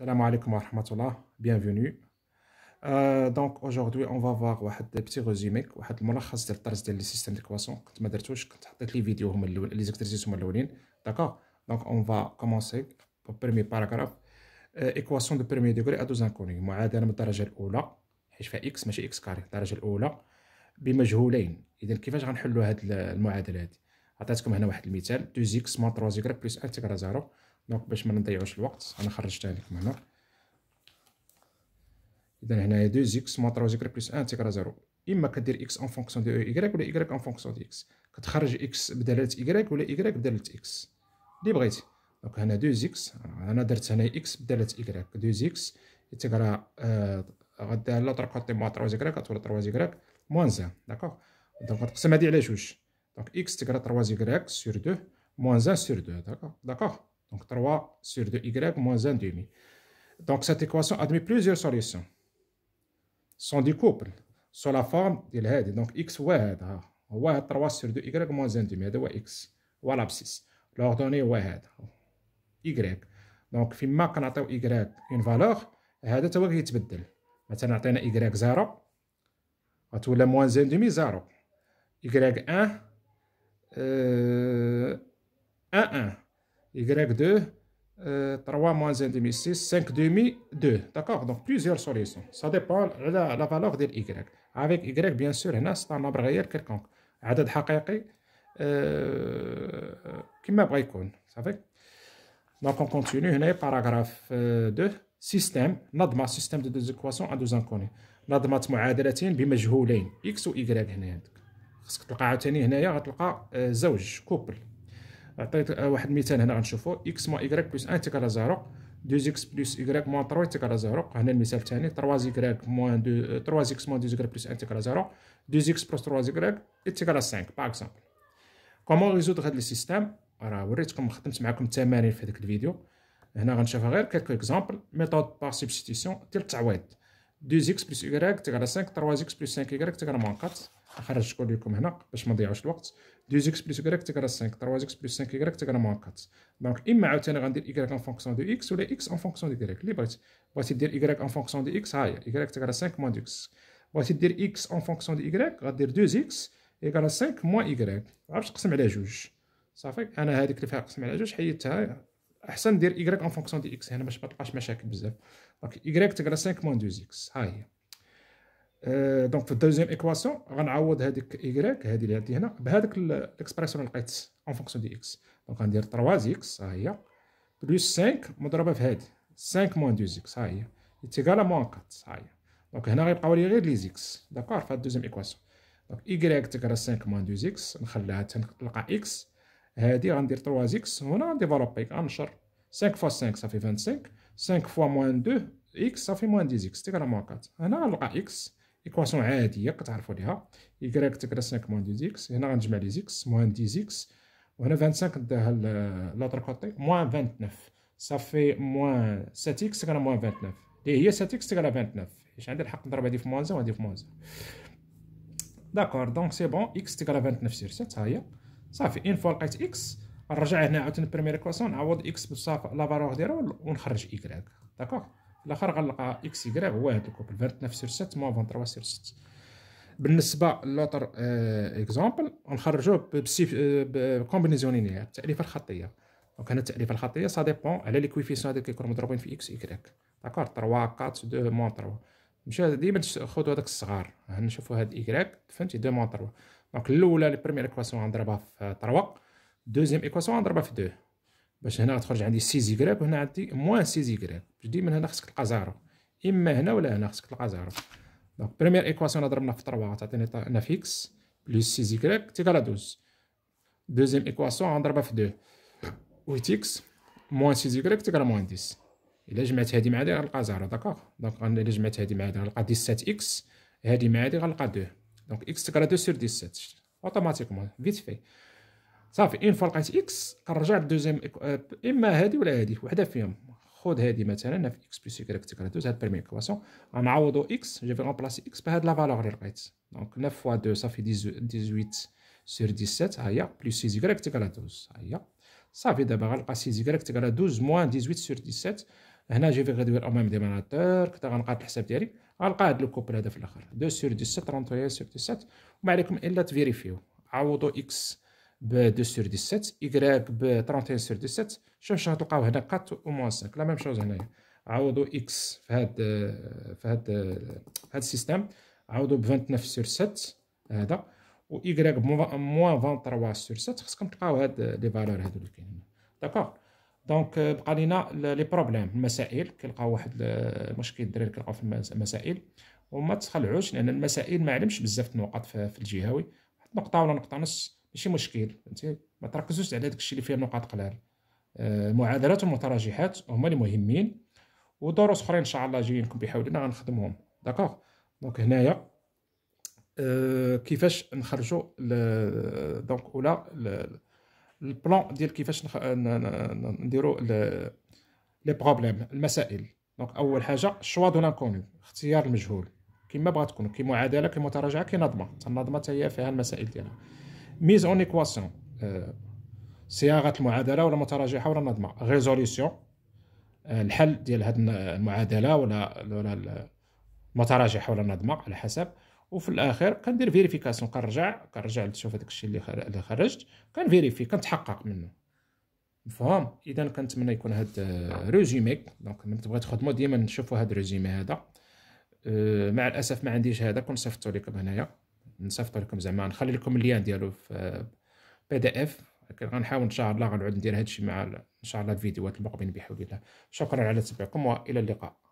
السلام عليكم ورحمة الله bienvenue. دونك اجوردي اون on va واحد بتي ريزومي واحد الملخص ديال الطرز ديال لي سيستيم ديكواسيون كنت ما درتوش كنت حطيت لي فيديو هما الاول لي زيكترسيس هما الاولين داكا دونك اون فا كومونسي بريمي باراغراف ايكواسيون دو بريمي ديغري ا دو زانكوني معادله من الدرجه الاولى حيت فيها اكس ماشي اكس كاري الدرجه الاولى بمجهولين اذا كيفاش غنحلوا هاد المعادله هادي عطيتكم هنا واحد المثال 2 اكس 3 زيكرا بلس انتيغرا زيرو دونك باش ما نضيعوش الوقت انا خرجتها لكم هنا اذا هنايا 2 اكس موان 3 زيكرا بلس 1 تيكرا زيرو اما كدير اكس اون فونكسيون دو ايكغيك ولا ايكغيك اون فونكسيون دو اكس كتخرج اكس بدلاله ايكغيك ولا ايكغيك بدلاله اكس اللي بغيتي دونك هنا 2 اكس انا درت هنا اكس بدلاله ايكغيك 2 اكس تيكرا آه، غدا لا تروح حطي موان 3 زيكرا ولا 3 زيكرا موان زان داكوغ دونك تقسم هادي على جوج دونك اكس تيكرا 3 زيكرا سور 2 موان زان سور 2 داكوغ داكوغ Donc 3 sur 2y moins 1 demi. Donc cette équation admet plusieurs solutions. Sont des couples sur la forme de l'aide. Donc x ou aide. Ou هاد 3 sur 2y moins 1 demi. Ou x. Ou l'abscisse. L'ordonnée ou aide. y. Donc, دونك فيما كنعطيو y اون فالور هذا تا هو كيتبدل مثلا عطينا y 0 غتولى موان زين دومي 0 y 1 1 1 Y2, 3 euh, moins 1,5, 6, 5 demi, 2. D'accord Donc plusieurs solutions. Ça dépend de la valeur de Y. Avec Y, bien sûr, c'est un nombre réel quelconque. عدد حقيقي كما بغى يكون صافي دونك اون كونتينيو هنايا باراغراف 2 سيستيم نظمه سيستيم دو دوز ان دو زانكوني نظمه معادلتين بمجهولين اكس و y هنايا خصك تلقى عاوتاني هنايا غتلقى زوج كوبل عطيت آه، واحد المثال هنا غنشوفو اكس مو ايكغيك بلس 1 تيكالا 0 2 اكس بلس ايكغيك موان 3 تيكالا 0 هنا المثال الثاني 3 ايكغيك موان دو 3 اكس موان 2 ايكغيك بلس 1 تيكالا 0 2 اكس بلس 3 ايكغيك تيكالا 5 باغ اكزومبل كومون ريزودغ هاد لي سيستيم راه وريتكم خدمت معكم التمارين في هذاك الفيديو هنا غنشوفها غير كالكو اكزومبل ميثود باغ سبستيسيون ديال التعويض 2x بلس y تيغير 5 3x بلس 5y تيغير موان 4 نخرج شكون لكم هنا باش ما نضيعوش الوقت 2x بلس y تيغير 5 3x بلس 5y تيغير موان 4 دونك اما عاوتاني غندير y ان فونكسيون دو x ولا x ان فونكسيون دو y اللي بغيت بغيتي دير y ان فونكسيون دو x ها هي y تيغير 5 موان دو x بغيتي دير x ان فونكسيون دو y غدير 2x يغير 5 موان y عرفت تقسم على جوج صافي انا هذيك اللي فيها قسم على جوج حيدتها احسن دير ايغريك اون فونكسيون دي اكس هنا باش ما تلقاش مشاكل بزاف دونك ايغريك تقرا 5 موان 2 اكس ها هي دونك euh, في الدوزيام ايكواسيون غنعوض هذيك ايغريك هذه اللي عندي هنا بهذاك الاكسبريسيون اللي لقيت اون فونكسيون دي اكس دونك غندير 3 اكس ها هي بلس 5 مضروبه في هذه 5 موان 2 اكس ها هي تيكالا موان 4 ها هي دونك هنا غيبقاو لي غير لي اكس داكور في هاد دوزيام ايكواسيون دونك ايغريك تقرا 5 موان 2 اكس نخليها تلقى اكس هادي غندير 3 اكس هنا ديفلوبي غنشر 5 فوا 5 صافي 25 5 فوا موان 2 اكس صافي موان 10 اكس تكرا موان 4 هنا غنلقى اكس ايكواسيون عاديه كتعرفوا ليها ايكغيك تكرا 5 موان 10 اكس هنا غنجمع لي زيكس موان 10 اكس وهنا 25 نداها لاطر كوتي موان 29 صافي موان 7 اكس تكرا موان 29 اللي هي 7 اكس تكرا 29 حيت عندي الحق نضرب هادي في موان 1 وهادي في موان 0 داكور دونك سي بون اكس تكرا 29 سير 7 ها هي صافي اون فوا لقيت اكس نرجع هنا عاوتاني بريمير ايكواسيون نعوض اكس بصاف لا فالور ديالو ونخرج ايكغاك داكوغ في الاخر غنلقى اكس ايكغاك هو هاد الكوبل 29 سير 7 موان 23 سير 6 بالنسبه لوطر اكزومبل غنخرجوه بكومبينيزيون لينيير التاليفه الخطيه دونك هنا التاليفه الخطيه سا ديبون على لي كويفيسيون هادوك كيكونوا مضروبين في اكس ايكغاك داكوغ 3 4 2 موان 3 مشى ديما خذوا هذاك الصغار هنشوفوا هاد ايكغيك فهمتي 2 موان 3 دونك الاولى لي بريمير ايكواسيون غنضربها في 3 دوزيام ايكواسيون غنضربها في 2 باش هنا تخرج عندي 6 يكريك وهنا عندي موان 6 يكريك جدي من هنا خصك تلقى زيرو اما هنا ولا هنا خصك تلقى زيرو دونك بريمير ايكواسيون ضربنا في 3 غتعطيني ان اف اكس بلس 6 يكريك تيكالا 12 دوزيام ايكواسيون غنضربها في 2 8 اكس موان 6 يكريك تيكالا موان 10 الا جمعت هادي مع هادي غنلقى زيرو داكوغ دونك الا جمعت هادي مع هادي غنلقى 17 اكس هادي مع هادي غنلقى 2 دونك اكس تكرا سور 17 اوتوماتيكمون فيت في صافي اون فوا لقيت اكس كنرجع للدوزيام اما هادي ولا هادي وحده فيهم خود هادي مثلا في اكس بلس يكرا تكرا 2 هاد بريمير كواسيون غنعوضو اكس في غنبلاسي اكس بهاد لا فالور اللي لقيت دونك 9 فوا 2 صافي 18 سور 17 ها هي بلس 6 يكرا تكرا 12 ها هي صافي دابا غنلقى 6 يكرا تكرا 12 موان 18 سور 17 هنا في غادوير او ميم ديماناتور كنت غنقاد الحساب ديالي القاعد لو كوبل هذا في الاخر 2 سور 17 31 سور 17 وما عليكم الا تفيريفيو عوضوا اكس ب 2 سور 17 ايكغيك ب 31 سور 17 شوف شنو غتلقاو هنا 4 و موان 5 لا ميم شوز هنايا عوضوا اكس في هاد في هاد في هاد السيستم عوضوا ب 29 سور 7 هذا و ايكغيك ب موان 23 سور 7 خصكم تلقاو هاد لي فالور هادو اللي كاينين داكوغ دونك آه، بقى لينا لي بروبليم المسائل كيلقاو واحد المشكل الدراري كيلقاو في المسائل وما تخلعوش لان المسائل ما علمش بزاف النقط في الجهوي واحد نقطه ولا نقطه نص ماشي مشكل فهمتي ما تركزوش على داكشي اللي فيه نقاط قلال آه، المعادلات والمتراجحات هما اللي مهمين ودروس اخرين ان شاء الله جايينكم بحولنا غنخدمهم داكوغ دونك هنايا أه كيفاش نخرجوا دونك اولى البلان ديال كيفاش نخ... نديرو لي بروبليم المسائل دونك اول حاجه شوا دو لانكوني اختيار المجهول كما بغات تكون كي معادله كي متراجعه كي نظمه النظمه حتى هي فيها المسائل ديالها ميز اون ايكواسيون أه صياغه المعادله ولا متراجعه ولا نظمه ريزوليسيون أه الحل ديال هاد المعادله ولا ولا المتراجعه ولا النظمه على حسب وفي الاخر كندير فيريفيكاسيون كنرجع كنرجع نشوف هذاك الشيء اللي خرجت كنفيريفي كنتحقق منه مفهوم اذا كنتمنى يكون هاد ريزومي دونك ملي تبغي تخدمو ديما نشوفوا هاد ريزومي هذا أه مع الاسف ما عنديش هذا كون صيفطو لكم هنايا نصيفطو لكم زعما نخلي لكم اللين ديالو في بي دي اف غنحاول ان شاء الله غنعود ندير هادشي مع ان شاء الله الفيديوهات المقبلين بحول الله شكرا على تبعكم والى اللقاء